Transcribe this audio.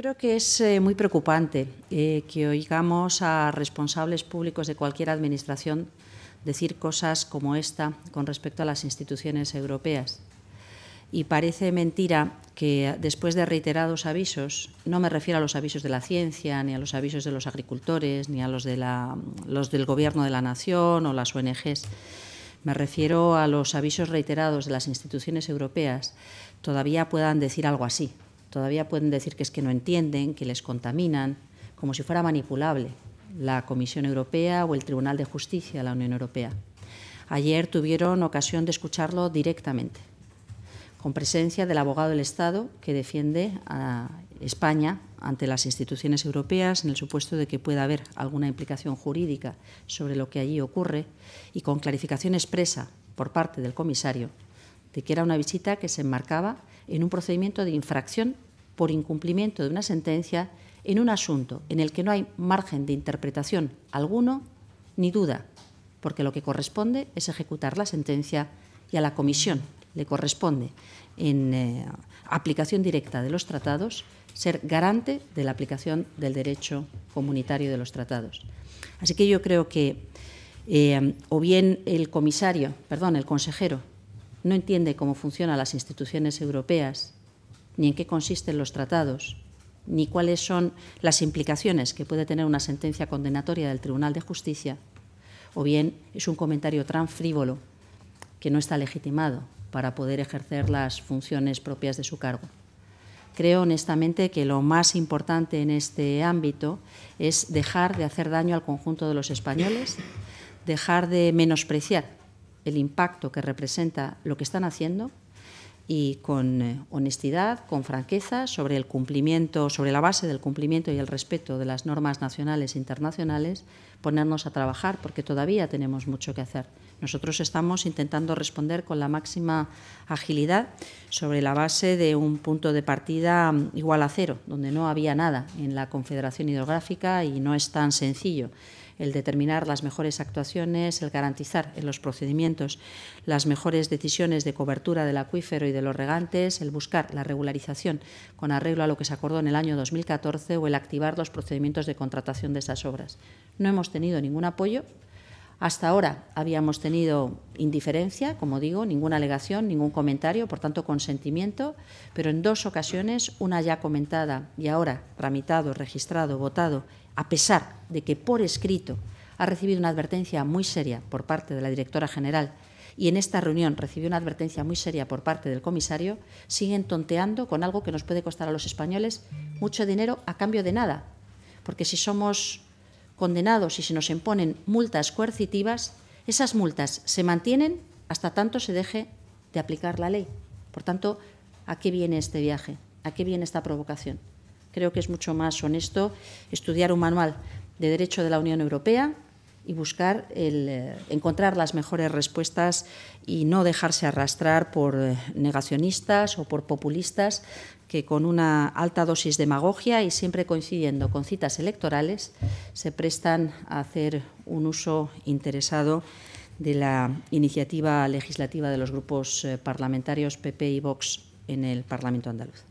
creo que es eh, muy preocupante eh, que oigamos a responsables públicos de cualquier administración decir cosas como esta con respecto a las instituciones europeas. Y parece mentira que después de reiterados avisos, no me refiero a los avisos de la ciencia, ni a los avisos de los agricultores, ni a los, los del Gobierno de la Nación o las ONGs, me refiero a los avisos reiterados de las instituciones europeas, todavía puedan decir algo así, Todavía pueden decir que es que no entienden, que les contaminan, como si fuera manipulable la Comisión Europea o el Tribunal de Justicia de la Unión Europea. Ayer tuvieron ocasión de escucharlo directamente, con presencia del abogado del Estado que defiende a España ante las instituciones europeas en el supuesto de que pueda haber alguna implicación jurídica sobre lo que allí ocurre y con clarificación expresa por parte del comisario de que era una visita que se enmarcaba en un procedimiento de infracción por incumplimiento de una sentencia en un asunto en el que no hay margen de interpretación alguno ni duda, porque lo que corresponde es ejecutar la sentencia y a la comisión le corresponde, en eh, aplicación directa de los tratados, ser garante de la aplicación del derecho comunitario de los tratados. Así que yo creo que eh, o bien el comisario, perdón, el consejero no entiende cómo funcionan las instituciones europeas, ni en qué consisten los tratados, ni cuáles son las implicaciones que puede tener una sentencia condenatoria del Tribunal de Justicia, o bien es un comentario tan frívolo que no está legitimado para poder ejercer las funciones propias de su cargo. Creo honestamente que lo más importante en este ámbito es dejar de hacer daño al conjunto de los españoles, dejar de menospreciar el impacto que representa lo que están haciendo y con eh, honestidad, con franqueza, sobre el cumplimiento, sobre la base del cumplimiento y el respeto de las normas nacionales e internacionales, ponernos a trabajar, porque todavía tenemos mucho que hacer. Nosotros estamos intentando responder con la máxima agilidad sobre la base de un punto de partida mm, igual a cero, donde no había nada en la Confederación Hidrográfica y no es tan sencillo el determinar las mejores actuaciones, el garantizar en los procedimientos las mejores decisiones de cobertura del acuífero y de los regantes, el buscar la regularización con arreglo a lo que se acordó en el año 2014 o el activar los procedimientos de contratación de esas obras no hemos tenido ningún apoyo. Hasta ahora habíamos tenido indiferencia, como digo, ninguna alegación, ningún comentario, por tanto consentimiento, pero en dos ocasiones, una ya comentada y ahora tramitado, registrado, votado, a pesar de que por escrito ha recibido una advertencia muy seria por parte de la directora general y en esta reunión recibió una advertencia muy seria por parte del comisario, siguen tonteando con algo que nos puede costar a los españoles mucho dinero a cambio de nada. Porque si somos condenados y se nos imponen multas coercitivas, esas multas se mantienen hasta tanto se deje de aplicar la ley. Por tanto, ¿a qué viene este viaje? ¿A qué viene esta provocación? Creo que es mucho más honesto estudiar un manual de derecho de la Unión Europea, y buscar el, eh, encontrar las mejores respuestas y no dejarse arrastrar por eh, negacionistas o por populistas que con una alta dosis de demagogia y siempre coincidiendo con citas electorales se prestan a hacer un uso interesado de la iniciativa legislativa de los grupos eh, parlamentarios PP y Vox en el Parlamento andaluz.